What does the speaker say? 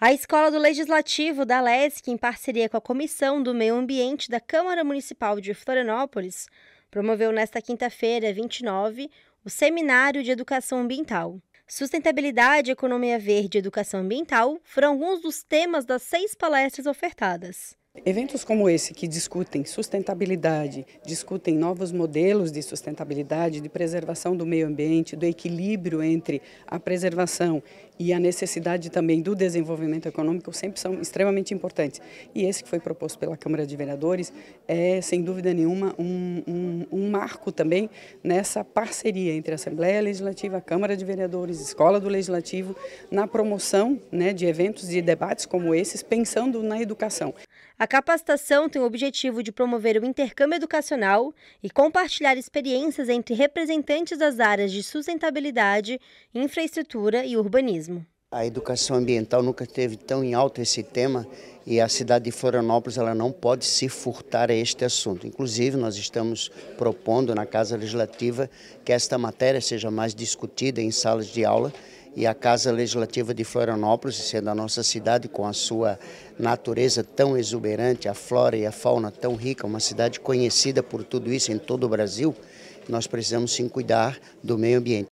A Escola do Legislativo da LESC, em parceria com a Comissão do Meio Ambiente da Câmara Municipal de Florianópolis, promoveu nesta quinta-feira, 29, o Seminário de Educação Ambiental. Sustentabilidade, Economia Verde e Educação Ambiental foram alguns dos temas das seis palestras ofertadas. Eventos como esse, que discutem sustentabilidade, discutem novos modelos de sustentabilidade, de preservação do meio ambiente, do equilíbrio entre a preservação e a necessidade também do desenvolvimento econômico sempre são extremamente importantes. E esse que foi proposto pela Câmara de Vereadores é, sem dúvida nenhuma, um, um, um marco também nessa parceria entre a Assembleia Legislativa, a Câmara de Vereadores, Escola do Legislativo, na promoção né, de eventos e debates como esses, pensando na educação. A capacitação tem o objetivo de promover o intercâmbio educacional e compartilhar experiências entre representantes das áreas de sustentabilidade, infraestrutura e urbanismo mesmo. A educação ambiental nunca teve tão em alta esse tema e a cidade de Florianópolis ela não pode se furtar a este assunto. Inclusive, nós estamos propondo na Casa Legislativa que esta matéria seja mais discutida em salas de aula e a Casa Legislativa de Florianópolis, sendo a nossa cidade com a sua natureza tão exuberante, a flora e a fauna tão rica, uma cidade conhecida por tudo isso em todo o Brasil, nós precisamos sim cuidar do meio ambiente.